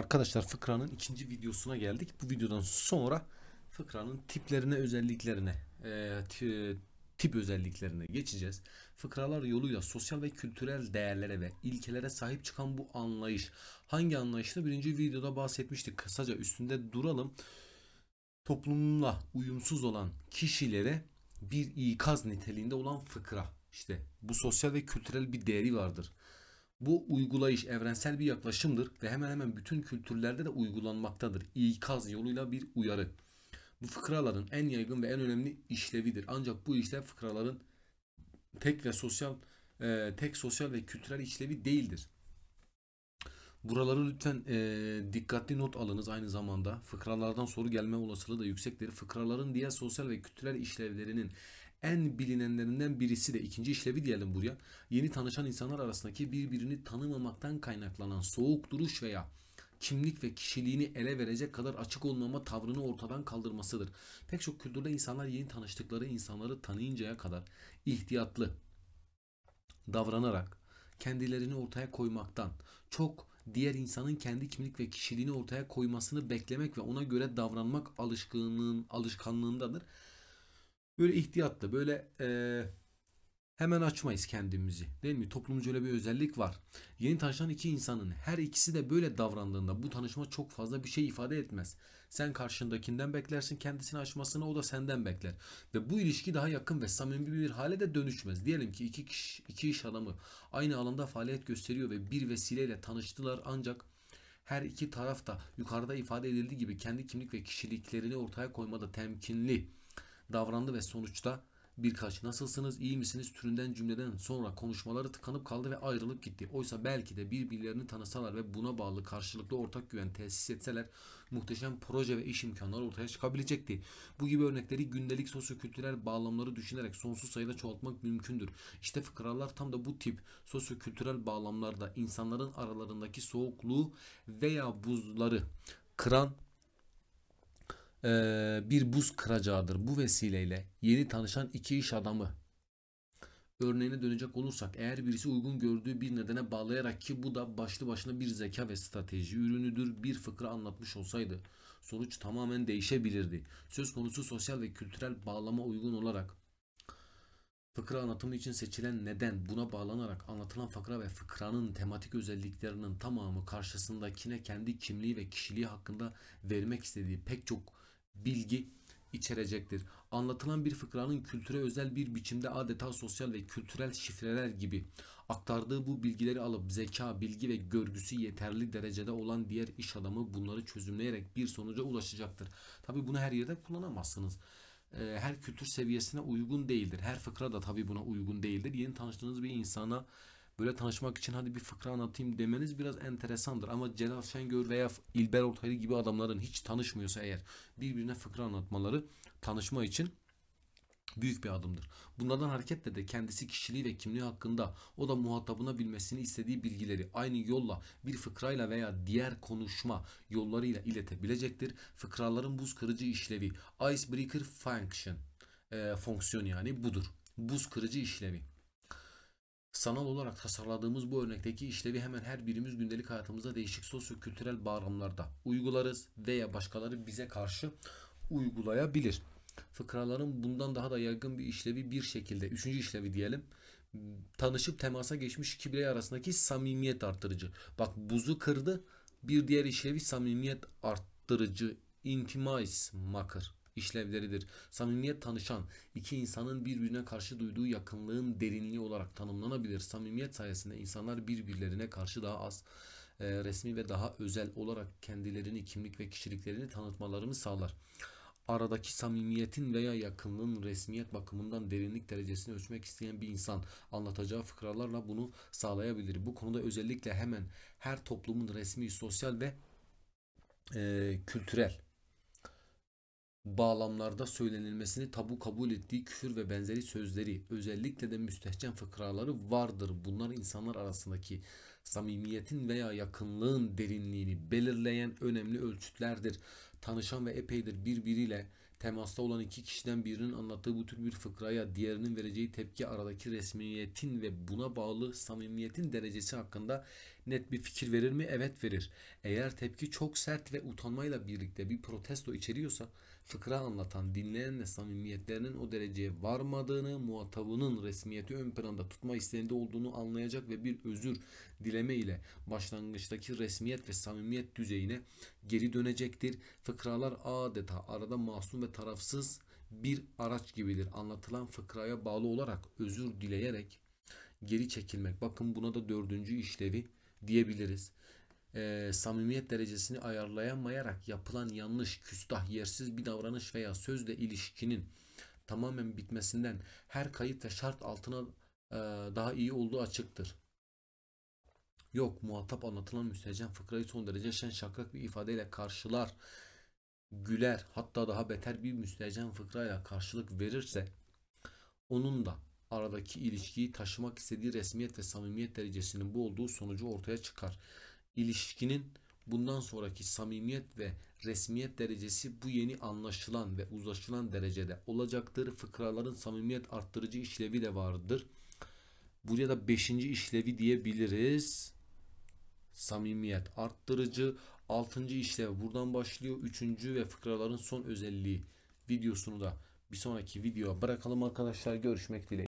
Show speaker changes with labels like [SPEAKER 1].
[SPEAKER 1] Arkadaşlar fıkranın ikinci videosuna geldik. Bu videodan sonra fıkranın tiplerine, özelliklerine, e, tip özelliklerine geçeceğiz. Fıkralar yoluyla sosyal ve kültürel değerlere ve ilkelere sahip çıkan bu anlayış. Hangi anlayışta? Birinci videoda bahsetmiştik. Kısaca üstünde duralım. Toplumla uyumsuz olan kişilere bir ikaz niteliğinde olan fıkra. İşte bu sosyal ve kültürel bir değeri vardır bu uygulayış evrensel bir yaklaşımdır ve hemen hemen bütün kültürlerde de uygulanmaktadır. İkaz yoluyla bir uyarı. Bu fıkraların en yaygın ve en önemli işlevidir. Ancak bu işlev fıkraların tek ve sosyal e, tek sosyal ve kültürel işlevi değildir. Buraları lütfen e, dikkatli not alınız aynı zamanda. Fıkralardan soru gelme olasılığı da yüksektir. Fıkraların diğer sosyal ve kültürel işlevlerinin en bilinenlerinden birisi de ikinci işlevi diyelim buraya. Yeni tanışan insanlar arasındaki birbirini tanımamaktan kaynaklanan soğuk duruş veya kimlik ve kişiliğini ele verecek kadar açık olmama tavrını ortadan kaldırmasıdır. Pek çok kültürde insanlar yeni tanıştıkları insanları tanıyıncaya kadar ihtiyatlı davranarak kendilerini ortaya koymaktan çok diğer insanın kendi kimlik ve kişiliğini ortaya koymasını beklemek ve ona göre davranmak alışkınlığın alışkanlığındadır. Böyle ihtiyatla böyle e, hemen açmayız kendimizi. Değil mi? Toplumcu öyle bir özellik var. Yeni tanışan iki insanın her ikisi de böyle davrandığında bu tanışma çok fazla bir şey ifade etmez. Sen karşındakinden beklersin kendisini açmasını o da senden bekler. Ve bu ilişki daha yakın ve samimi bir hale de dönüşmez. Diyelim ki iki, kişi, iki iş adamı aynı alanda faaliyet gösteriyor ve bir vesileyle tanıştılar ancak her iki taraf da yukarıda ifade edildiği gibi kendi kimlik ve kişiliklerini ortaya koymada temkinli davrandı ve sonuçta birkaç nasılsınız iyi misiniz türünden cümleden sonra konuşmaları tıkanıp kaldı ve ayrılıp gitti. Oysa belki de birbirlerini tanısalar ve buna bağlı karşılıklı ortak güven tesis etseler muhteşem proje ve iş imkanları ortaya çıkabilecekti. Bu gibi örnekleri gündelik sosyokültürel bağlamları düşünerek sonsuz sayıda çoğaltmak mümkündür. İşte fıkralar tam da bu tip sosyokültürel bağlamlarda insanların aralarındaki soğukluğu veya buzları kıran ee, bir buz kıracağıdır. Bu vesileyle yeni tanışan iki iş adamı örneğine dönecek olursak eğer birisi uygun gördüğü bir nedene bağlayarak ki bu da başlı başına bir zeka ve strateji ürünüdür bir fıkra anlatmış olsaydı sonuç tamamen değişebilirdi. Söz konusu sosyal ve kültürel bağlama uygun olarak fıkra anlatımı için seçilen neden buna bağlanarak anlatılan fıkra ve fıkranın tematik özelliklerinin tamamı karşısındakine kendi kimliği ve kişiliği hakkında vermek istediği pek çok bilgi içerecektir. Anlatılan bir fıkranın kültüre özel bir biçimde adeta sosyal ve kültürel şifreler gibi aktardığı bu bilgileri alıp zeka, bilgi ve görgüsü yeterli derecede olan diğer iş adamı bunları çözümleyerek bir sonuca ulaşacaktır. Tabi bunu her yerde kullanamazsınız. Ee, her kültür seviyesine uygun değildir. Her fıkra da tabi buna uygun değildir. Yeni tanıştığınız bir insana böyle tanışmak için hadi bir fıkra anlatayım demeniz biraz enteresandır. Ama Celal Şengör veya İlber Ortaylı gibi adamların hiç tanışmıyorsa eğer birbirine fıkra anlatmaları tanışma için büyük bir adımdır. Bunlardan hareketle de kendisi kişiliği ve kimliği hakkında o da muhatabına bilmesini istediği bilgileri aynı yolla bir fıkrayla veya diğer konuşma yollarıyla iletebilecektir. Fıkraların buz kırıcı işlevi, icebreaker function, e, fonksiyon yani budur. Buz kırıcı işlevi. Sanal olarak tasarladığımız bu örnekteki işlevi hemen her birimiz gündelik hayatımızda değişik sosyo-kültürel bağlamlarda uygularız veya başkaları bize karşı uygulayabilir. Fıkraların bundan daha da yaygın bir işlevi bir şekilde, üçüncü işlevi diyelim, tanışıp temasa geçmiş iki birey arasındaki samimiyet arttırıcı. Bak buzu kırdı, bir diğer işlevi samimiyet arttırıcı, intimize maker işlevleridir. Samimiyet tanışan iki insanın birbirine karşı duyduğu yakınlığın derinliği olarak tanımlanabilir. Samimiyet sayesinde insanlar birbirlerine karşı daha az e, resmi ve daha özel olarak kendilerini, kimlik ve kişiliklerini tanıtmalarını sağlar. Aradaki samimiyetin veya yakınlığın resmiyet bakımından derinlik derecesini ölçmek isteyen bir insan anlatacağı fıkralarla bunu sağlayabilir. Bu konuda özellikle hemen her toplumun resmi, sosyal ve e, kültürel bağlamlarda söylenilmesini tabu kabul ettiği küfür ve benzeri sözleri özellikle de müstehcen fıkraları vardır. Bunlar insanlar arasındaki samimiyetin veya yakınlığın derinliğini belirleyen önemli ölçütlerdir. Tanışan ve epeydir birbiriyle temasta olan iki kişiden birinin anlattığı bu tür bir fıkraya diğerinin vereceği tepki aradaki resmiyetin ve buna bağlı samimiyetin derecesi hakkında net bir fikir verir mi? Evet verir. Eğer tepki çok sert ve utanmayla birlikte bir protesto içeriyorsa fıkra anlatan dinleyenle samimiyetlerinin o dereceye varmadığını, muhatabının resmiyeti ön planda tutma isteğinde olduğunu anlayacak ve bir özür dileme ile başlangıçtaki resmiyet ve samimiyet düzeyine geri dönecektir. Fıkralar adeta arada masum ve tarafsız bir araç gibidir. Anlatılan fıkraya bağlı olarak özür dileyerek geri çekilmek. Bakın buna da dördüncü işlevi diyebiliriz. E, samimiyet derecesini ayarlayamayarak yapılan yanlış, küstah, yersiz bir davranış veya sözle ilişkinin tamamen bitmesinden her kayıt ve şart altına e, daha iyi olduğu açıktır. Yok muhatap anlatılan müstehcen fıkrayı son derece şen şakrak bir ifadeyle karşılar güler hatta daha beter bir müstehcen fıkraya karşılık verirse onun da aradaki ilişkiyi taşımak istediği resmiyet ve samimiyet derecesinin bu olduğu sonucu ortaya çıkar. İlişkinin bundan sonraki samimiyet ve resmiyet derecesi bu yeni anlaşılan ve uzlaşılan derecede olacaktır. Fıkraların samimiyet arttırıcı işlevi de vardır. Buraya da beşinci işlevi diyebiliriz. Samimiyet arttırıcı, Altıncı işlev buradan başlıyor. Üçüncü ve fıkraların son özelliği videosunu da bir sonraki videoya bırakalım arkadaşlar. Görüşmek dileğiyle.